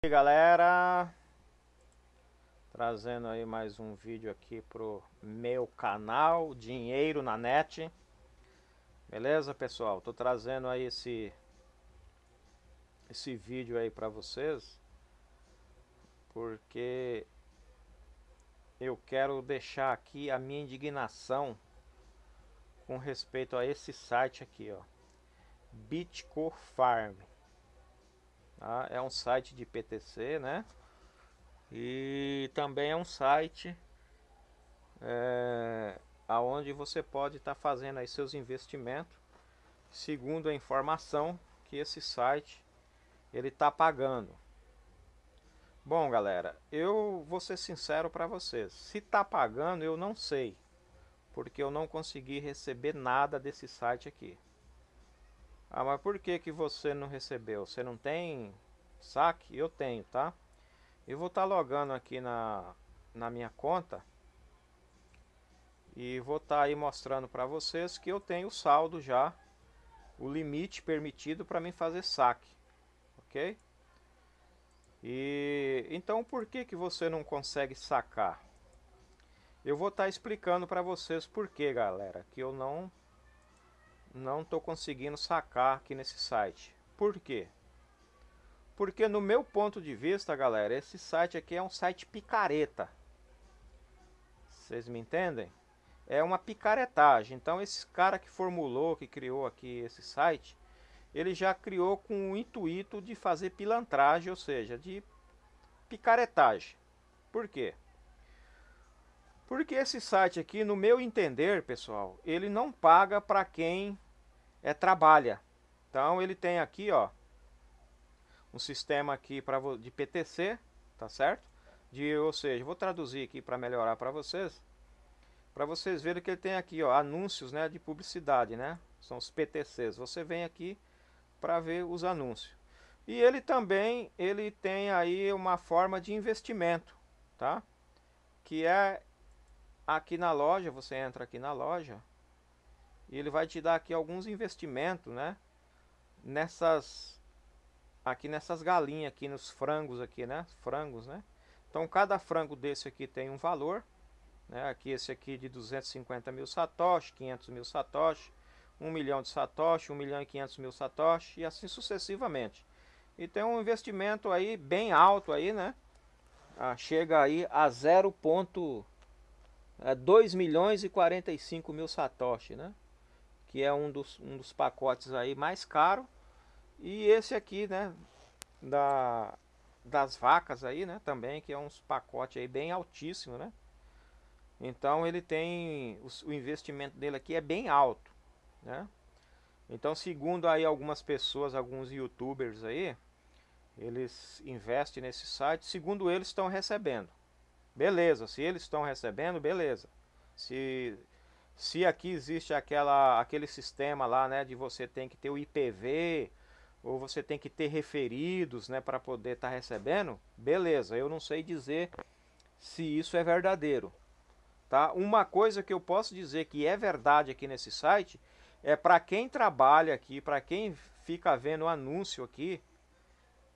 E aí, galera, trazendo aí mais um vídeo aqui pro meu canal Dinheiro na Net. Beleza, pessoal? Tô trazendo aí esse esse vídeo aí para vocês porque eu quero deixar aqui a minha indignação com respeito a esse site aqui, ó. Bitco Farm. Tá? É um site de PTC, né? E também é um site é, aonde você pode estar tá fazendo aí seus investimentos segundo a informação que esse site ele está pagando. Bom, galera, eu vou ser sincero para vocês. Se está pagando, eu não sei, porque eu não consegui receber nada desse site aqui. Ah, mas por que, que você não recebeu? Você não tem saque? Eu tenho, tá? Eu vou estar tá logando aqui na, na minha conta e vou estar tá aí mostrando para vocês que eu tenho o saldo já, o limite permitido para mim fazer saque, ok? E então por que que você não consegue sacar? Eu vou estar tá explicando para vocês por que, galera, que eu não não estou conseguindo sacar aqui nesse site. Por quê? Porque no meu ponto de vista, galera, esse site aqui é um site picareta. Vocês me entendem? É uma picaretagem. Então esse cara que formulou, que criou aqui esse site, ele já criou com o intuito de fazer pilantragem, ou seja, de picaretagem. Por quê? Porque esse site aqui, no meu entender, pessoal, ele não paga para quem é trabalha. Então ele tem aqui, ó, um sistema aqui para de PTC, tá certo? De, ou seja, vou traduzir aqui para melhorar para vocês, para vocês verem que ele tem aqui, ó, anúncios, né, de publicidade, né? São os PTCs. Você vem aqui para ver os anúncios. E ele também, ele tem aí uma forma de investimento, tá? Que é aqui na loja, você entra aqui na loja, e ele vai te dar aqui alguns investimentos, né? Nessas aqui nessas galinhas aqui nos frangos aqui, né? Frangos, né? Então cada frango desse aqui tem um valor, né? Aqui esse aqui de 250 mil satoshi, 500 mil satoshi, 1 milhão de satoshi, 1 milhão e 500 mil satoshi e assim sucessivamente. E tem um investimento aí bem alto aí, né? Ah, chega aí a 0.2 eh, milhões e 45 mil satoshi, né? que é um dos, um dos pacotes aí mais caro. E esse aqui, né, da, das vacas aí, né, também, que é um pacote aí bem altíssimo, né. Então ele tem, o, o investimento dele aqui é bem alto, né. Então, segundo aí algumas pessoas, alguns youtubers aí, eles investem nesse site, segundo eles estão recebendo. Beleza, se eles estão recebendo, beleza. Se se aqui existe aquela, aquele sistema lá, né, de você tem que ter o IPV ou você tem que ter referidos, né, para poder estar tá recebendo, beleza. Eu não sei dizer se isso é verdadeiro, tá? Uma coisa que eu posso dizer que é verdade aqui nesse site é para quem trabalha aqui, para quem fica vendo o anúncio aqui,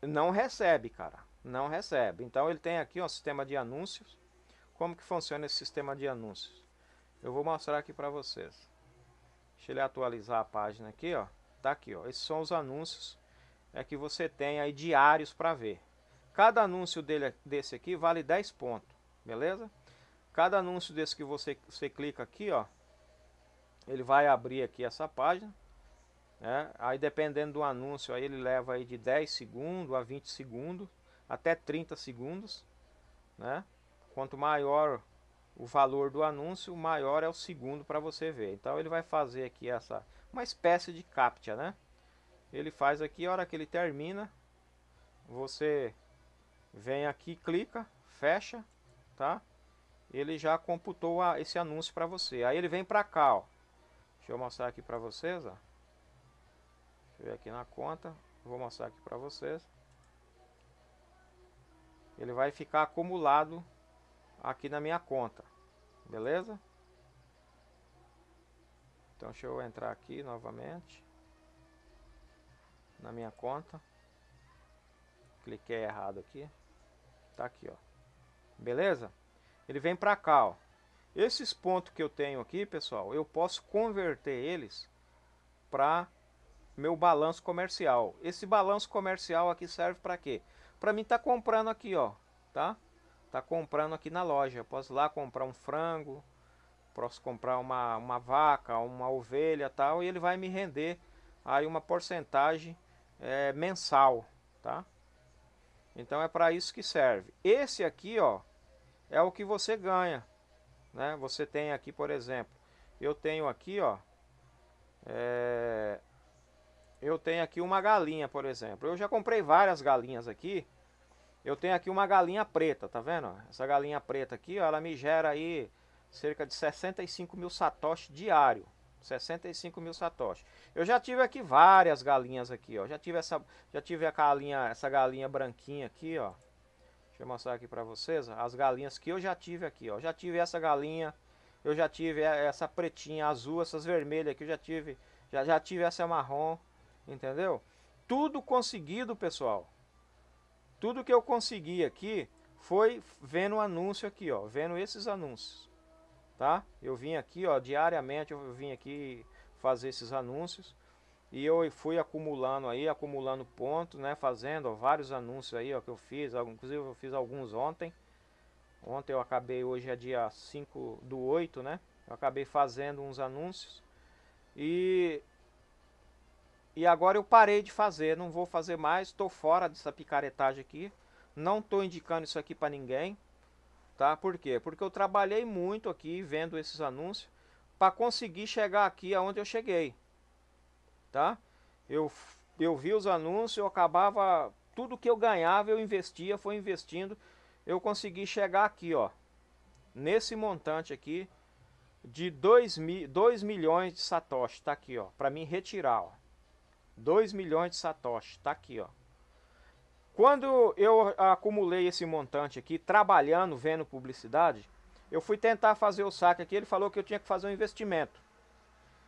não recebe, cara. Não recebe. Então ele tem aqui um sistema de anúncios. Como que funciona esse sistema de anúncios? Eu vou mostrar aqui para vocês. Deixa ele atualizar a página aqui, ó. Tá aqui, ó. Esses são os anúncios é que você tem aí diários para ver. Cada anúncio dele, desse aqui vale 10 pontos, beleza? Cada anúncio desse que você, você clica aqui, ó, ele vai abrir aqui essa página. Né? Aí dependendo do anúncio, aí ele leva aí de 10 segundos a 20 segundos, até 30 segundos. Né? Quanto maior o valor do anúncio, o maior é o segundo para você ver. Então ele vai fazer aqui essa uma espécie de captcha, né? Ele faz aqui, a hora que ele termina, você vem aqui, clica, fecha, tá? Ele já computou a, esse anúncio para você. Aí ele vem para cá, ó. Deixa eu mostrar aqui para vocês, ó. Deixa eu ver aqui na conta, vou mostrar aqui para vocês. Ele vai ficar acumulado aqui na minha conta, beleza? Então deixa eu entrar aqui novamente na minha conta. Cliquei errado aqui. Tá aqui, ó. Beleza? Ele vem para cá, ó. Esses pontos que eu tenho aqui, pessoal, eu posso converter eles para meu balanço comercial. Esse balanço comercial aqui serve para quê? Para mim tá comprando aqui, ó, tá? tá comprando aqui na loja. Eu posso lá comprar um frango, posso comprar uma, uma vaca, uma ovelha tal, e ele vai me render aí uma porcentagem é, mensal, tá? Então é para isso que serve. Esse aqui, ó, é o que você ganha, né? Você tem aqui, por exemplo, eu tenho aqui, ó, é, eu tenho aqui uma galinha, por exemplo. Eu já comprei várias galinhas aqui eu tenho aqui uma galinha preta, tá vendo? Essa galinha preta aqui, ó, ela me gera aí cerca de 65 mil satoshi diário. 65 mil satoshi. Eu já tive aqui várias galinhas aqui, ó. Já tive essa, já tive a galinha, essa galinha branquinha aqui, ó. Deixa eu mostrar aqui para vocês ó, as galinhas que eu já tive aqui, ó. Já tive essa galinha, eu já tive essa pretinha azul, essas vermelhas aqui eu já tive, já, já tive essa marrom, entendeu? Tudo conseguido, pessoal. Tudo que eu consegui aqui foi vendo o anúncio aqui, ó, vendo esses anúncios, tá? Eu vim aqui, ó, diariamente eu vim aqui fazer esses anúncios e eu fui acumulando aí, acumulando pontos, né, fazendo ó, vários anúncios aí, ó, que eu fiz, inclusive eu fiz alguns ontem. Ontem eu acabei, hoje é dia 5 do 8, né? Eu acabei fazendo uns anúncios e e agora eu parei de fazer, não vou fazer mais, estou fora dessa picaretagem aqui. Não estou indicando isso aqui para ninguém, tá? Por quê? Porque eu trabalhei muito aqui vendo esses anúncios para conseguir chegar aqui aonde eu cheguei, tá? Eu, eu vi os anúncios, eu acabava, tudo que eu ganhava eu investia, foi investindo, eu consegui chegar aqui, ó, nesse montante aqui de 2 mi, milhões de satoshi, tá aqui, ó, para mim retirar, ó. 2 milhões de satoshi, tá aqui, ó. Quando eu acumulei esse montante aqui, trabalhando, vendo publicidade, eu fui tentar fazer o saque aqui, ele falou que eu tinha que fazer um investimento.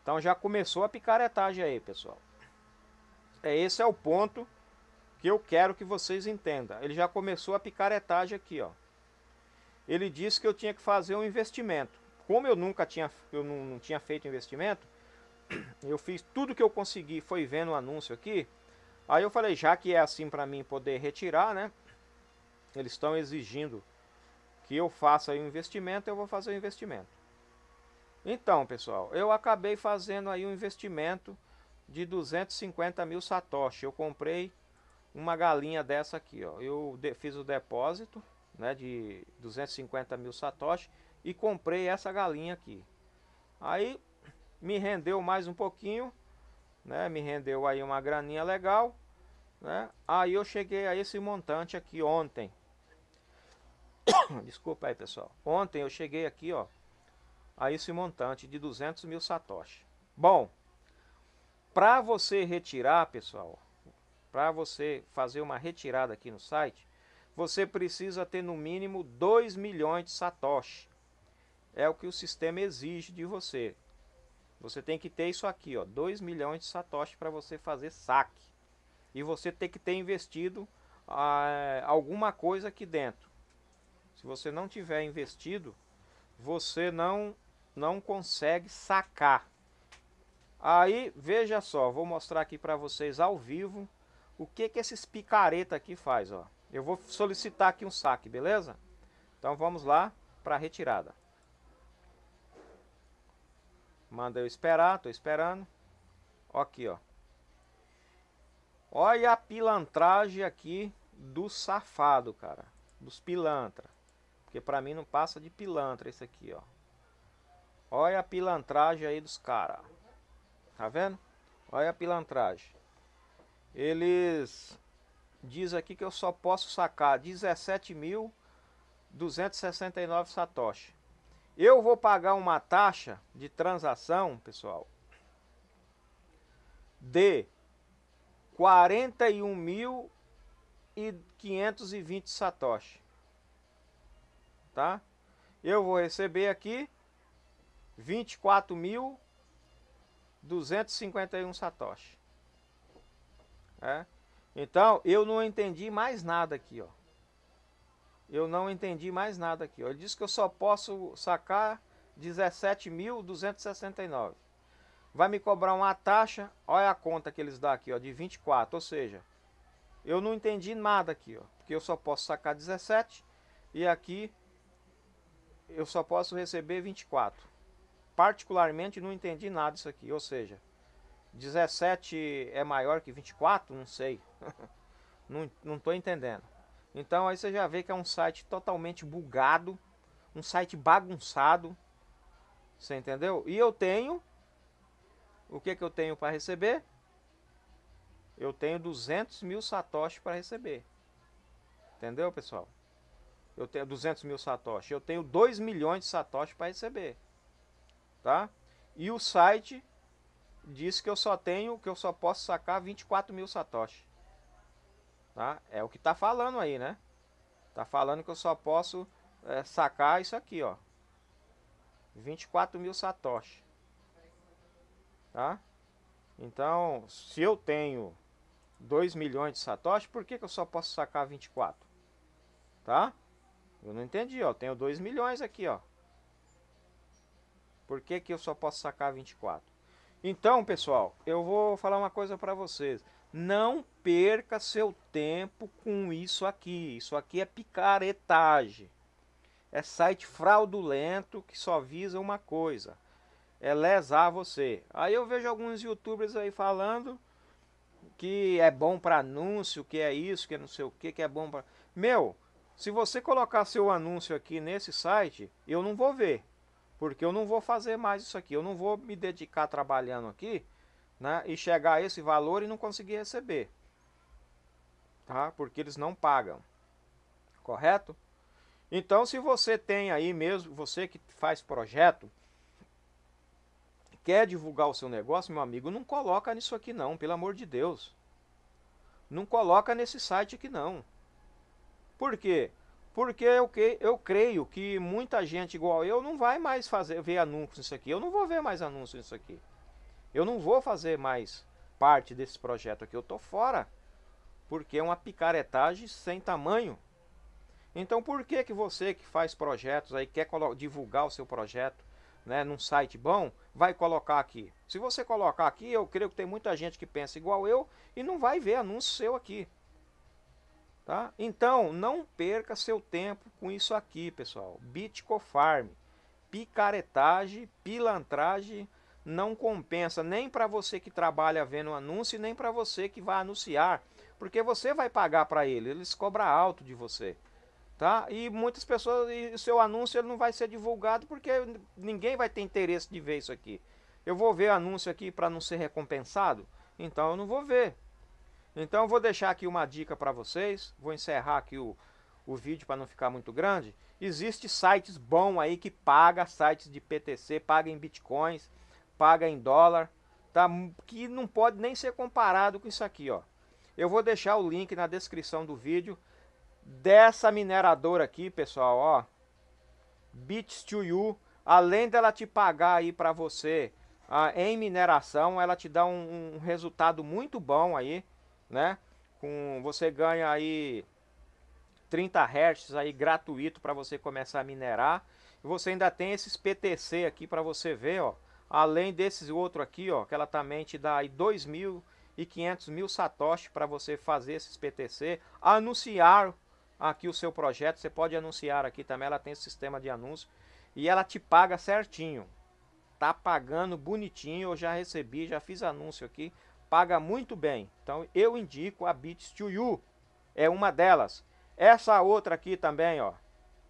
Então já começou a picaretagem aí, pessoal. É, esse é o ponto que eu quero que vocês entendam. Ele já começou a picaretagem aqui, ó. Ele disse que eu tinha que fazer um investimento. Como eu nunca tinha, eu não, não tinha feito investimento, eu fiz tudo que eu consegui, foi vendo o anúncio aqui. Aí eu falei, já que é assim para mim poder retirar, né? Eles estão exigindo que eu faça o um investimento, eu vou fazer o um investimento. Então, pessoal, eu acabei fazendo aí um investimento de 250 mil satoshi. Eu comprei uma galinha dessa aqui, ó. Eu fiz o depósito, né, de 250 mil satoshi e comprei essa galinha aqui. Aí me rendeu mais um pouquinho, né? Me rendeu aí uma graninha legal, né? Aí eu cheguei a esse montante aqui ontem. Desculpa aí, pessoal. Ontem eu cheguei aqui, ó, a esse montante de 200 mil satoshi. Bom, para você retirar, pessoal, para você fazer uma retirada aqui no site, você precisa ter no mínimo 2 milhões de satoshi. É o que o sistema exige de você. Você tem que ter isso aqui, ó, 2 milhões de satoshi para você fazer saque. E você tem que ter investido ah, alguma coisa aqui dentro. Se você não tiver investido, você não não consegue sacar. Aí, veja só, vou mostrar aqui para vocês ao vivo o que que esses picareta aqui faz, ó. Eu vou solicitar aqui um saque, beleza? Então vamos lá para a retirada. Manda eu esperar, tô esperando. Ó aqui, ó. Olha a pilantragem aqui do safado, cara. Dos pilantra. Porque pra mim não passa de pilantra isso aqui, ó. Olha a pilantragem aí dos caras. Tá vendo? Olha a pilantragem. Eles diz aqui que eu só posso sacar 17.269 satoshi. Eu vou pagar uma taxa de transação, pessoal, de 41.520 satoshi. Tá? Eu vou receber aqui 24.251 satoshi. É? Então, eu não entendi mais nada aqui, ó eu não entendi mais nada aqui. Ele disse que eu só posso sacar 17.269. Vai me cobrar uma taxa, olha a conta que eles dão aqui, ó, de 24, ou seja, eu não entendi nada aqui, ó, porque eu só posso sacar 17 e aqui eu só posso receber 24. Particularmente não entendi nada isso aqui, ou seja, 17 é maior que 24, não sei. não, estou entendendo. Então aí você já vê que é um site totalmente bugado, um site bagunçado. Você entendeu? E eu tenho o que que eu tenho para receber? Eu tenho 200 mil satoshi para receber. Entendeu, pessoal? Eu tenho 200 mil satoshi. Eu tenho 2 milhões de satoshi para receber. Tá? E o site diz que eu só tenho, que eu só posso sacar 24 mil satoshi. Tá? É o que tá falando aí, né? Tá falando que eu só posso é, sacar isso aqui, ó. 24 mil satoshi. Tá? Então, se eu tenho 2 milhões de satoshi, por que, que eu só posso sacar 24? Tá? Eu não entendi, ó. Eu tenho 2 milhões aqui, ó. Por que, que eu só posso sacar 24? Então, pessoal, eu vou falar uma coisa para vocês. Não perca seu tempo com isso aqui. Isso aqui é picaretagem. É site fraudulento que só visa uma coisa: é lesar você. Aí eu vejo alguns youtubers aí falando que é bom para anúncio, que é isso, que é não sei o que, que é bom para. Meu, se você colocar seu anúncio aqui nesse site, eu não vou ver, porque eu não vou fazer mais isso aqui. Eu não vou me dedicar trabalhando aqui, né? E chegar a esse valor e não conseguir receber tá? Porque eles não pagam. Correto? Então, se você tem aí mesmo, você que faz projeto, quer divulgar o seu negócio, meu amigo, não coloca nisso aqui não, pelo amor de Deus. Não coloca nesse site aqui não. Por quê? Porque eu, que, eu creio que muita gente igual eu não vai mais fazer ver anúncios nisso aqui. Eu não vou ver mais anúncios nisso aqui. Eu não vou fazer mais parte desse projeto aqui. Eu tô fora porque é uma picaretagem sem tamanho. Então por que que você que faz projetos aí quer divulgar o seu projeto, né, num site bom, vai colocar aqui? Se você colocar aqui, eu creio que tem muita gente que pensa igual eu e não vai ver anúncio seu aqui. Tá? Então, não perca seu tempo com isso aqui, pessoal. Bitcofarm, picaretagem, pilantragem, não compensa nem para você que trabalha vendo anúncio, nem para você que vai anunciar, porque você vai pagar para ele, eles cobram alto de você. Tá? E muitas pessoas, o seu anúncio ele não vai ser divulgado porque ninguém vai ter interesse de ver isso aqui. Eu vou ver anúncio aqui para não ser recompensado? Então eu não vou ver. Então eu vou deixar aqui uma dica para vocês, vou encerrar aqui o, o vídeo para não ficar muito grande. Existe sites bom aí que paga sites de PTC, pagam em bitcoins, paga em dólar, tá? Que não pode nem ser comparado com isso aqui, ó. Eu vou deixar o link na descrição do vídeo dessa mineradora aqui, pessoal, ó. Bits to You, além dela te pagar aí para você ah, em mineração, ela te dá um, um resultado muito bom aí, né? Com você ganha aí 30 Hz aí gratuito para você começar a minerar. E você ainda tem esses PTC aqui para você ver, ó. Além desses outro aqui, ó, que ela também te dá aí 2 mil e 500 mil satoshi para você fazer esses PTC, anunciar aqui o seu projeto, você pode anunciar aqui também, ela tem sistema de anúncio e ela te paga certinho. Tá pagando bonitinho, eu já recebi, já fiz anúncio aqui, paga muito bem. Então eu indico a Bits to You, é uma delas. Essa outra aqui também, ó,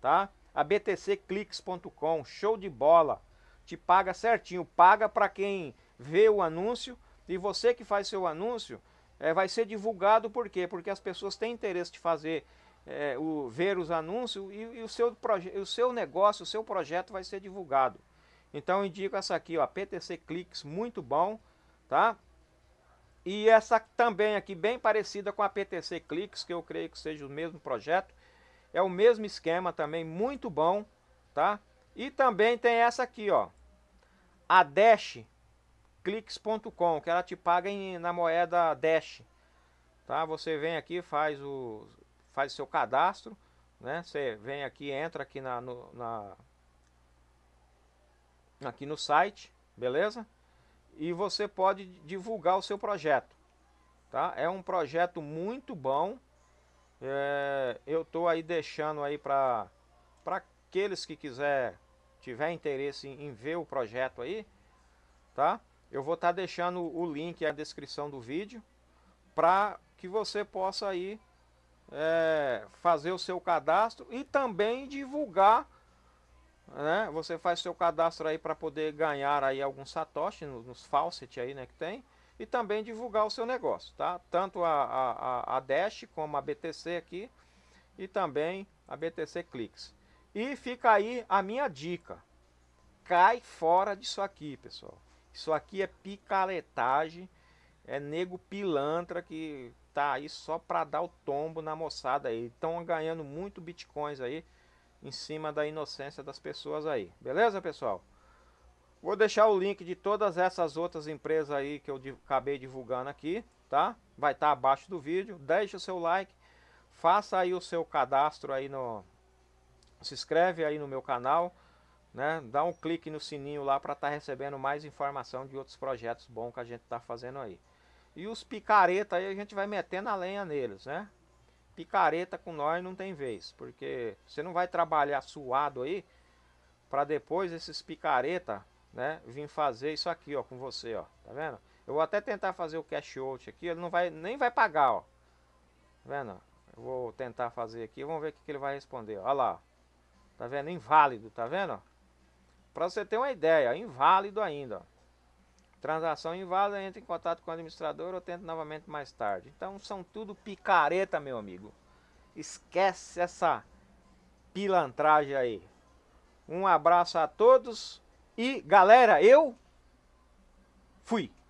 tá? A btcclicks.com, show de bola te paga certinho, paga para quem vê o anúncio e você que faz seu anúncio é, vai ser divulgado por quê? Porque as pessoas têm interesse de fazer é, o, ver os anúncios e, e o, seu o seu negócio, o seu projeto vai ser divulgado. Então indico essa aqui, ó, PTC Cliques, muito bom, tá? E essa também aqui, bem parecida com a PTC Cliques, que eu creio que seja o mesmo projeto. É o mesmo esquema também, muito bom, tá? E também tem essa aqui, ó a Dash, Clicks.com que ela te paga em, na moeda Dash. Tá? Você vem aqui, faz o faz seu cadastro, né? Você vem aqui, entra aqui na, no, na aqui no site, beleza? E você pode divulgar o seu projeto, tá? É um projeto muito bom. É, eu tô aí deixando aí para para aqueles que quiser tiver interesse em, ver o projeto aí, tá? Eu vou estar tá deixando o link na descrição do vídeo para que você possa aí é, fazer o seu cadastro e também divulgar, né? Você faz seu cadastro aí para poder ganhar aí alguns satoshi nos, nos faucet aí, né, que tem e também divulgar o seu negócio, tá? Tanto a, a, a Dash como a BTC aqui e também a BTC Clicks. E fica aí a minha dica. Cai fora disso aqui, pessoal. Isso aqui é picaretagem, é nego pilantra que tá aí só para dar o tombo na moçada aí. Estão ganhando muito bitcoins aí em cima da inocência das pessoas aí. Beleza, pessoal? Vou deixar o link de todas essas outras empresas aí que eu acabei divulgando aqui, tá? Vai estar tá abaixo do vídeo. deixa o seu like, faça aí o seu cadastro aí no se inscreve aí no meu canal, né? Dá um clique no sininho lá para estar tá recebendo mais informação de outros projetos bons que a gente está fazendo aí. E os picareta aí a gente vai metendo a lenha neles, né? Picareta com nós não tem vez, porque você não vai trabalhar suado aí para depois esses picareta, né, vir fazer isso aqui, ó, com você, ó. Tá vendo? Eu vou até tentar fazer o cash out aqui, ele não vai nem vai pagar, ó. Tá vendo? Eu vou tentar fazer aqui, vamos ver o que, que ele vai responder. Olha lá. Tá vendo? Inválido, tá vendo? Para você ter uma ideia, inválido ainda. Transação inválida, entra em contato com o administrador ou tenta novamente mais tarde. Então são tudo picareta, meu amigo. Esquece essa pilantragem aí. Um abraço a todos e galera, eu fui.